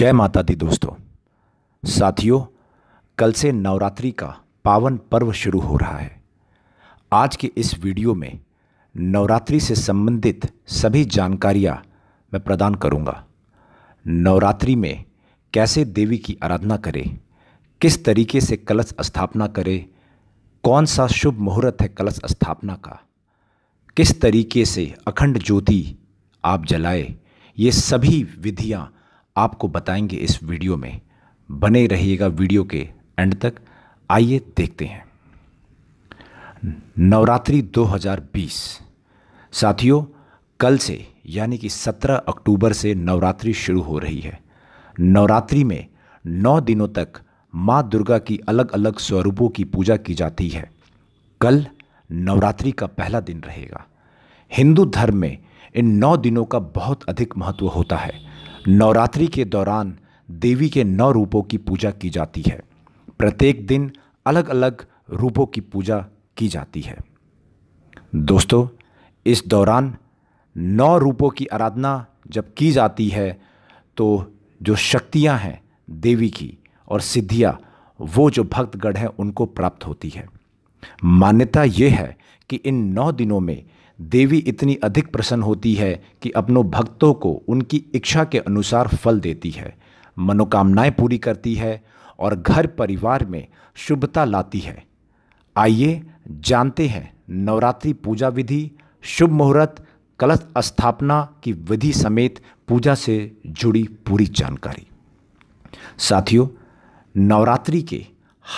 जय माता दी दोस्तों साथियों कल से नवरात्रि का पावन पर्व शुरू हो रहा है आज के इस वीडियो में नवरात्रि से संबंधित सभी जानकारियां मैं प्रदान करूंगा। नवरात्रि में कैसे देवी की आराधना करें किस तरीके से कलश स्थापना करें कौन सा शुभ मुहूर्त है कलश स्थापना का किस तरीके से अखंड ज्योति आप जलाए ये सभी विधियाँ आपको बताएंगे इस वीडियो में बने रहिएगा वीडियो के एंड तक आइए देखते हैं नवरात्रि 2020 साथियों कल से यानी कि 17 अक्टूबर से नवरात्रि शुरू हो रही है नवरात्रि में नौ दिनों तक माँ दुर्गा की अलग अलग स्वरूपों की पूजा की जाती है कल नवरात्रि का पहला दिन रहेगा हिंदू धर्म में इन नौ दिनों का बहुत अधिक महत्व होता है नवरात्रि के दौरान देवी के नौ रूपों की पूजा की जाती है प्रत्येक दिन अलग अलग रूपों की पूजा की जाती है दोस्तों इस दौरान नौ रूपों की आराधना जब की जाती है तो जो शक्तियां हैं देवी की और सिद्धियां वो जो भक्तगढ़ हैं उनको प्राप्त होती है मान्यता ये है कि इन नौ दिनों में देवी इतनी अधिक प्रसन्न होती है कि अपनों भक्तों को उनकी इच्छा के अनुसार फल देती है मनोकामनाएं पूरी करती है और घर परिवार में शुभता लाती है आइए जानते हैं नवरात्रि पूजा विधि शुभ मुहूर्त कलश स्थापना की विधि समेत पूजा से जुड़ी पूरी जानकारी साथियों नवरात्रि के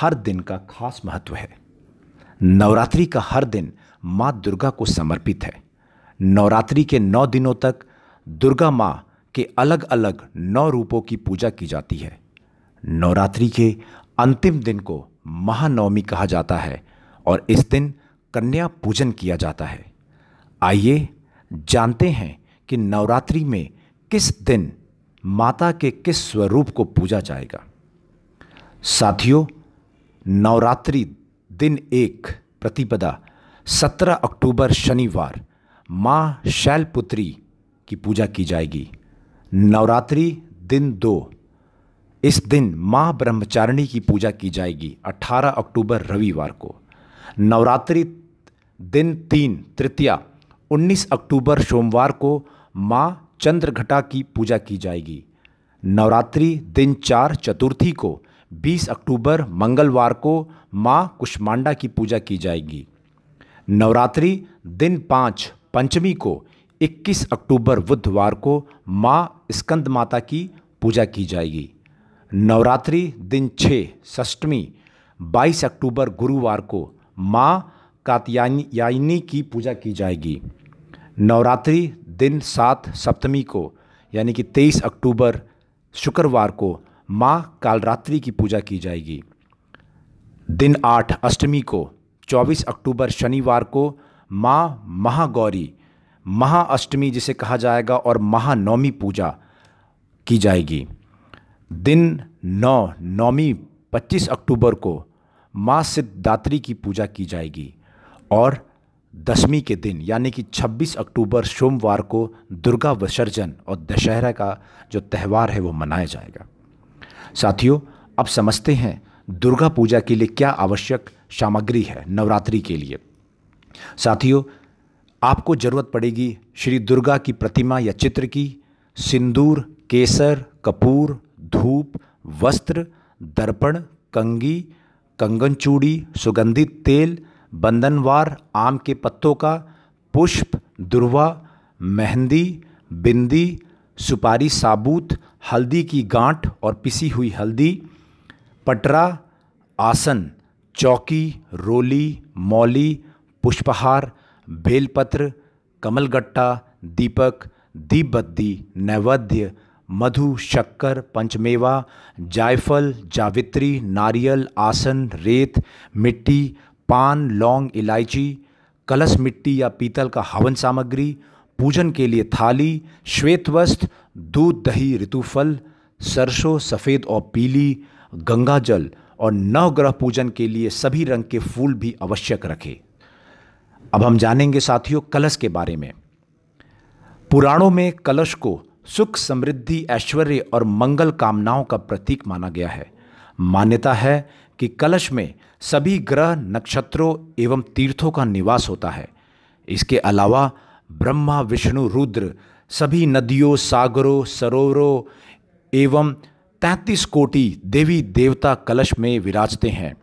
हर दिन का खास महत्व है नवरात्रि का हर दिन माँ दुर्गा को समर्पित है नवरात्रि के नौ दिनों तक दुर्गा माँ के अलग अलग नौ रूपों की पूजा की जाती है नवरात्रि के अंतिम दिन को महानवमी कहा जाता है और इस दिन कन्या पूजन किया जाता है आइए जानते हैं कि नवरात्रि में किस दिन माता के किस स्वरूप को पूजा जाएगा साथियों नवरात्रि दिन एक प्रतिपदा सत्रह अक्टूबर शनिवार माँ शैलपुत्री की पूजा की जाएगी नवरात्रि दिन दो इस दिन माँ ब्रह्मचारिणी की पूजा की जाएगी 18 अक्टूबर रविवार को नवरात्रि दिन तीन तृतीया 19 अक्टूबर सोमवार को माँ चंद्रघटा की पूजा की जाएगी नवरात्रि दिन चार चतुर्थी को 20 अक्टूबर मंगलवार को माँ कुष्मांडा की पूजा की जाएगी नवरात्रि दिन पाँच पंचमी को 21 अक्टूबर बुधवार को माँ स्कंद माता की पूजा की जाएगी नवरात्रि दिन छः षष्टमी 22 अक्टूबर गुरुवार को माँ कात्यायनी की पूजा की जाएगी नवरात्रि दिन सात सप्तमी को यानी कि 23 अक्टूबर शुक्रवार को माँ कालरात्रि की पूजा की जाएगी दिन आठ अष्टमी को 24 अक्टूबर शनिवार को माँ महागौरी महाअष्टमी जिसे कहा जाएगा और महानवमी पूजा की जाएगी दिन नौ नौमी 25 अक्टूबर को माँ सिद्धदात्री की पूजा की जाएगी और दसवीं के दिन यानी कि 26 अक्टूबर सोमवार को दुर्गा विसर्जन और दशहरा का जो त्यौहार है वो मनाया जाएगा साथियों अब समझते हैं दुर्गा पूजा के लिए क्या आवश्यक सामग्री है नवरात्रि के लिए साथियों आपको ज़रूरत पड़ेगी श्री दुर्गा की प्रतिमा या चित्र की सिंदूर केसर कपूर धूप वस्त्र दर्पण कंगी कंगन चूड़ी सुगंधित तेल बंधनवार आम के पत्तों का पुष्प दुर्वा मेहंदी बिंदी सुपारी साबूत हल्दी की गांठ और पिसी हुई हल्दी पटरा आसन चौकी रोली मौली पुष्पहार बेलपत्र कमलगट्टा दीपक दीपबत्ती नैवेद्य मधु शक्कर पंचमेवा जायफल जावित्री नारियल आसन रेत मिट्टी पान लौंग इलायची कलश मिट्टी या पीतल का हवन सामग्री पूजन के लिए थाली श्वेत वस्त्र दूध दही ऋतुफल सरसों सफ़ेद और पीली गंगा जल और नवग्रह पूजन के लिए सभी रंग के फूल भी आवश्यक रखें अब हम जानेंगे साथियों कलश के बारे में पुराणों में कलश को सुख समृद्धि ऐश्वर्य और मंगल कामनाओं का प्रतीक माना गया है मान्यता है कि कलश में सभी ग्रह नक्षत्रों एवं तीर्थों का निवास होता है इसके अलावा ब्रह्मा विष्णु रुद्र सभी नदियों सागरों सरोवरों एवं तैंतीस कोटि देवी देवता कलश में विराजते हैं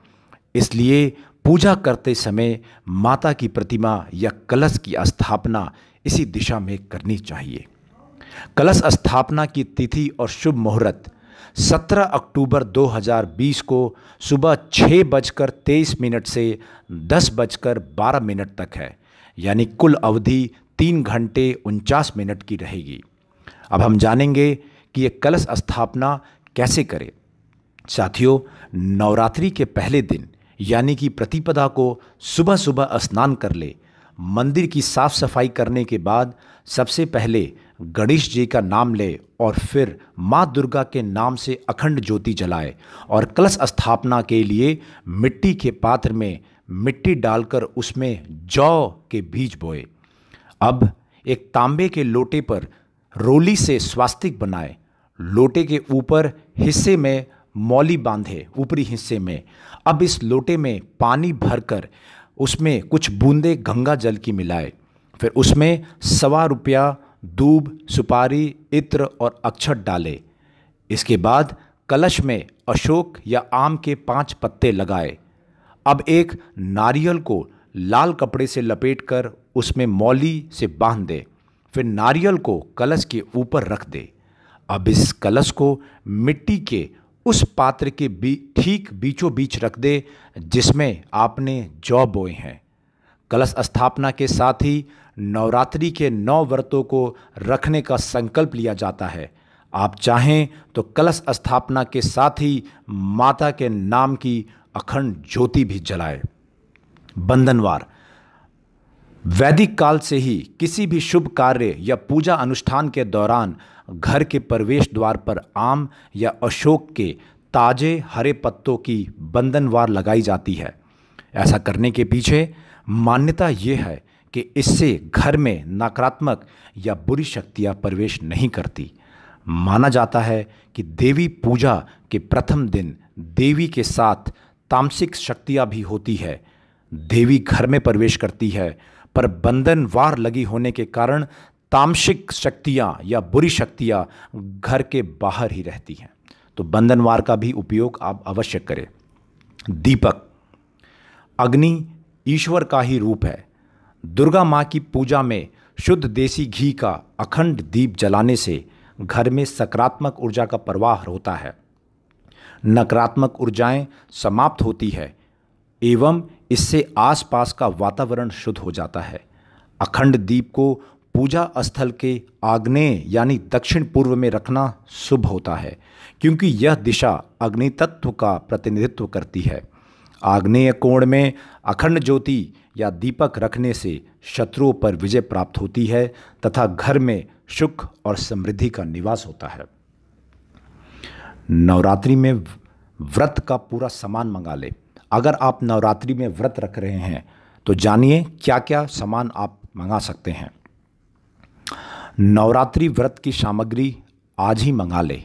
इसलिए पूजा करते समय माता की प्रतिमा या कलश की स्थापना इसी दिशा में करनी चाहिए कलश स्थापना की तिथि और शुभ मुहूर्त 17 अक्टूबर 2020 को सुबह छः बजकर तेईस मिनट से दस बजकर बारह मिनट तक है यानी कुल अवधि तीन घंटे उनचास मिनट की रहेगी अब हम जानेंगे कि ये कलश स्थापना कैसे करें साथियों नवरात्रि के पहले दिन यानी कि प्रतिपदा को सुबह सुबह स्नान कर ले मंदिर की साफ सफाई करने के बाद सबसे पहले गणेश जी का नाम ले और फिर माँ दुर्गा के नाम से अखंड ज्योति जलाए और कलश स्थापना के लिए मिट्टी के पात्र में मिट्टी डालकर उसमें जौ के बीज बोए अब एक तांबे के लोटे पर रोली से स्वास्तिक बनाए लोटे के ऊपर हिस्से में मौली बांधे ऊपरी हिस्से में अब इस लोटे में पानी भरकर उसमें कुछ बूंदे गंगा जल की मिलाए फिर उसमें सवा रुपया दूब सुपारी इत्र और अक्षत डाले इसके बाद कलश में अशोक या आम के पांच पत्ते लगाए अब एक नारियल को लाल कपड़े से लपेटकर उसमें मौली से बांध दे फिर नारियल को कलश के ऊपर रख दे अब इस कलश को मिट्टी के उस पात्र के बी ठीक बीचों बीच रख दे जिसमें आपने जौ बोए हैं कलश स्थापना के साथ ही नवरात्रि के नौ व्रतों को रखने का संकल्प लिया जाता है आप चाहें तो कलश स्थापना के साथ ही माता के नाम की अखंड ज्योति भी जलाएं बंधनवार वैदिक काल से ही किसी भी शुभ कार्य या पूजा अनुष्ठान के दौरान घर के प्रवेश द्वार पर आम या अशोक के ताजे हरे पत्तों की बंधनवार लगाई जाती है ऐसा करने के पीछे मान्यता ये है कि इससे घर में नकारात्मक या बुरी शक्तियाँ प्रवेश नहीं करती माना जाता है कि देवी पूजा के प्रथम दिन देवी के साथ तामसिक शक्तियाँ भी होती है देवी घर में प्रवेश करती है पर बंधनवार लगी होने के कारण तामसिक शक्तियाँ या बुरी शक्तियाँ घर के बाहर ही रहती हैं तो बंधनवार का भी उपयोग आप अवश्य करें दीपक अग्नि ईश्वर का ही रूप है दुर्गा माँ की पूजा में शुद्ध देसी घी का अखंड दीप जलाने से घर में सकारात्मक ऊर्जा का प्रवाह होता है नकारात्मक ऊर्जाएं समाप्त होती है एवं इससे आसपास का वातावरण शुद्ध हो जाता है अखंड दीप को पूजा स्थल के आग्नेय यानी दक्षिण पूर्व में रखना शुभ होता है क्योंकि यह दिशा अग्नि तत्व का प्रतिनिधित्व करती है आग्नेय कोण में अखंड ज्योति या दीपक रखने से शत्रुओं पर विजय प्राप्त होती है तथा घर में सुख और समृद्धि का निवास होता है नवरात्रि में व्रत का पूरा सामान मंगा लें अगर आप नवरात्रि में व्रत रख रहे हैं तो जानिए क्या क्या सामान आप मंगा सकते हैं नवरात्रि व्रत की सामग्री आज ही मंगा लें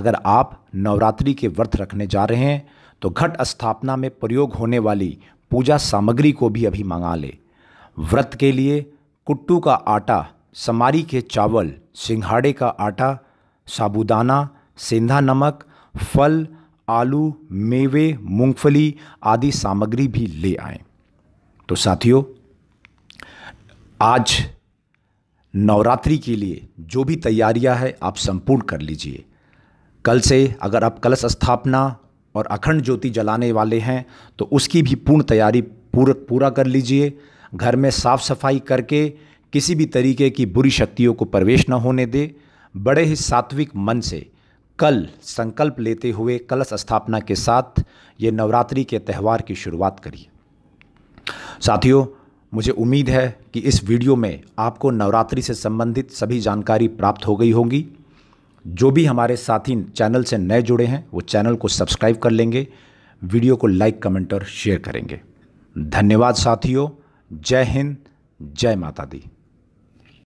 अगर आप नवरात्रि के व्रत रखने जा रहे हैं तो घट स्थापना में प्रयोग होने वाली पूजा सामग्री को भी अभी मंगा लें व्रत के लिए कुट्टू का आटा समारी के चावल सिंघाड़े का आटा साबुदाना सेंधा नमक फल आलू मेवे मूंगफली आदि सामग्री भी ले आएं। तो साथियों आज नवरात्रि के लिए जो भी तैयारियां है आप संपूर्ण कर लीजिए कल से अगर आप कलश स्थापना और अखंड ज्योति जलाने वाले हैं तो उसकी भी पूर्ण तैयारी पूरा पूरा कर लीजिए घर में साफ सफाई करके किसी भी तरीके की बुरी शक्तियों को प्रवेश न होने दे बड़े ही सात्विक मन से कल संकल्प लेते हुए कलश स्थापना के साथ ये नवरात्रि के त्यौहार की शुरुआत करिए साथियों मुझे उम्मीद है कि इस वीडियो में आपको नवरात्रि से संबंधित सभी जानकारी प्राप्त हो गई होगी जो भी हमारे साथी चैनल से नए जुड़े हैं वो चैनल को सब्सक्राइब कर लेंगे वीडियो को लाइक कमेंट और शेयर करेंगे धन्यवाद साथियों जय हिंद जय माता दी